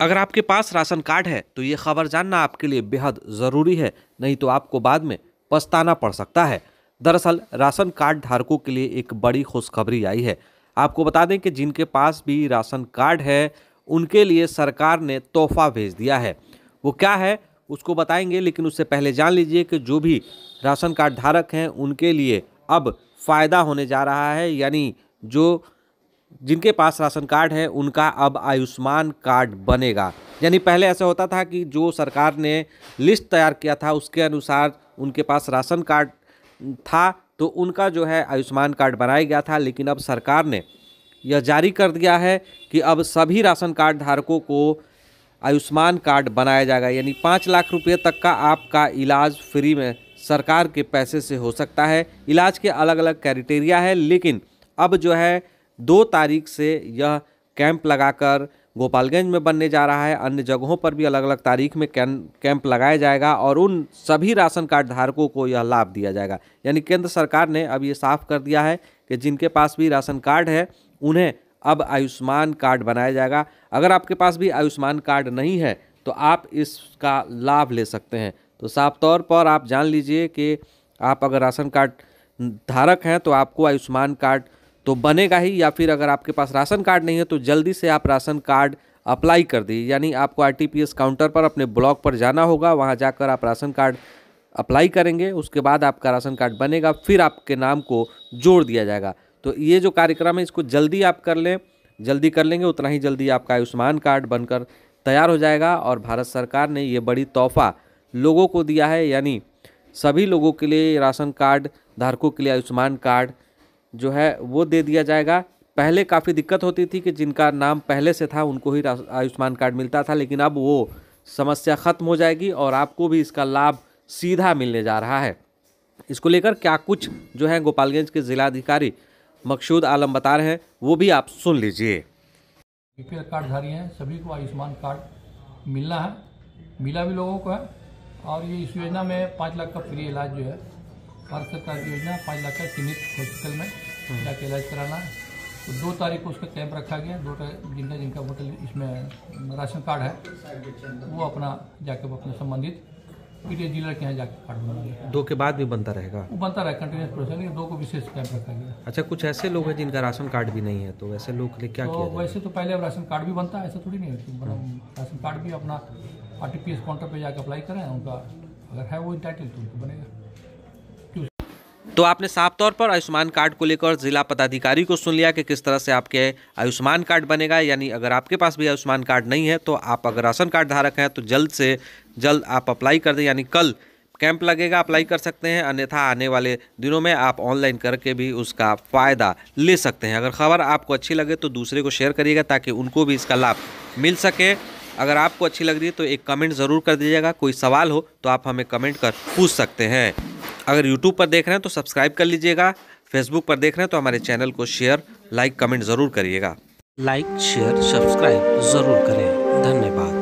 अगर आपके पास ration card है तो ये खबर जानना आपके लिए बेहद ज़रूरी है नहीं तो आपको बाद में पछताना पड़ सकता है दरअसल राशन कार्ड धारकों के लिए एक बड़ी खुशखबरी आई है आपको बता दें कि जिनके पास भी राशन कार्ड है उनके लिए सरकार ने तोहफा भेज दिया है वो क्या है उसको बताएंगे लेकिन उससे पहले जान लीजिए कि जो भी राशन कार्ड धारक हैं उनके लिए अब फ़ायदा होने जा रहा है यानी जो जिनके पास राशन कार्ड है उनका अब आयुष्मान कार्ड बनेगा यानी पहले ऐसा होता था कि जो सरकार ने लिस्ट तैयार किया था उसके अनुसार उनके पास राशन कार्ड था तो उनका जो है आयुष्मान कार्ड बनाया गया था लेकिन अब सरकार ने यह जारी कर दिया है कि अब सभी राशन कार्ड धारकों को आयुष्मान कार्ड बनाया जाएगा यानी पाँच लाख रुपये तक का आपका इलाज फ्री में सरकार के पैसे से हो सकता है इलाज के अलग अलग क्राइटेरिया है लेकिन अब जो है दो तारीख से यह कैंप लगाकर गोपालगंज में बनने जा रहा है अन्य जगहों पर भी अलग अलग तारीख में कैंप लगाया जाएगा और उन सभी राशन कार्ड धारकों को यह लाभ दिया जाएगा यानी केंद्र सरकार ने अब ये साफ कर दिया है कि जिनके पास भी राशन कार्ड है उन्हें अब आयुष्मान कार्ड बनाया जाएगा अगर आपके पास भी आयुष्मान कार्ड नहीं है तो आप इसका लाभ ले सकते हैं तो साफ तौर पर आप जान लीजिए कि आप अगर राशन कार्ड धारक हैं तो आपको आयुष्मान कार्ड तो बनेगा ही या फिर अगर आपके पास राशन कार्ड नहीं है तो जल्दी से आप राशन कार्ड अप्लाई कर दिए यानी आपको आरटीपीएस काउंटर पर अपने ब्लॉक पर जाना होगा वहाँ जाकर आप राशन कार्ड अप्लाई करेंगे उसके बाद आपका राशन कार्ड बनेगा फिर आपके नाम को जोड़ दिया जाएगा तो ये जो कार्यक्रम है इसको जल्दी आप कर लें जल्दी कर लेंगे उतना ही जल्दी आपका आयुष्मान कार्ड बनकर तैयार हो जाएगा और भारत सरकार ने ये बड़ी तोहफा लोगों को दिया है यानी सभी लोगों के लिए राशन कार्ड धारकों के लिए आयुष्मान कार्ड जो है वो दे दिया जाएगा पहले काफ़ी दिक्कत होती थी कि जिनका नाम पहले से था उनको ही आयुष्मान कार्ड मिलता था लेकिन अब वो समस्या ख़त्म हो जाएगी और आपको भी इसका लाभ सीधा मिलने जा रहा है इसको लेकर क्या कुछ जो है गोपालगंज के जिलाधिकारी मकसूद आलम बता रहे हैं वो भी आप सुन लीजिए पी कार्ड धारी हैं सभी को आयुष्मान कार्ड मिलना है मिला भी लोगों को है और ये इस योजना में पाँच लाख का फ्री इलाज जो है भारत सरकार की योजना पाँच लाख का सीमित हॉस्पिटल में पिता इलाज कराना है तो दो तारीख को उसका कैंप रखा गया दो जिनका जिनका मतलब इसमें राशन कार्ड है वो अपना जाके अपने संबंधित पीटीएस डीलर के यहाँ जाके कार्ड बनाएंगे दो के बाद भी बनता रहेगा वो बनता रहेगा कंटिन्यूस प्रोसेस दो को विशेष कैंप रखा गया अच्छा कुछ ऐसे लोग हैं जिनका राशन कार्ड भी नहीं है तो वैसे लोग के लिए क्या तो किया वैसे तो पहले अब राशन कार्ड भी बनता है ऐसा थोड़ी नहीं है राशन कार्ड भी अपना आर टी काउंटर पर जाकर अप्लाई करें उनका अगर है वो टाइटल तो उनको बनेगा तो आपने साफ तौर पर आयुष्मान कार्ड को लेकर जिला पदाधिकारी को सुन लिया कि किस तरह से आपके आयुष्मान कार्ड बनेगा यानी अगर आपके पास भी आयुष्मान कार्ड नहीं है तो आप अगर राशन कार्ड धारक हैं तो जल्द से जल्द आप अप्लाई कर दें यानी कल कैंप लगेगा अप्लाई कर सकते हैं अन्यथा आने वाले दिनों में आप ऑनलाइन करके भी उसका फ़ायदा ले सकते हैं अगर खबर आपको अच्छी लगे तो दूसरे को शेयर करिएगा ताकि उनको भी इसका लाभ मिल सके अगर आपको अच्छी लग रही है तो एक कमेंट ज़रूर कर दीजिएगा कोई सवाल हो तो आप हमें कमेंट कर पूछ सकते हैं अगर यूट्यूब पर देख रहे हैं तो सब्सक्राइब कर लीजिएगा फेसबुक पर देख रहे हैं तो हमारे चैनल को शेयर लाइक कमेंट ज़रूर करिएगा लाइक शेयर सब्सक्राइब ज़रूर करें धन्यवाद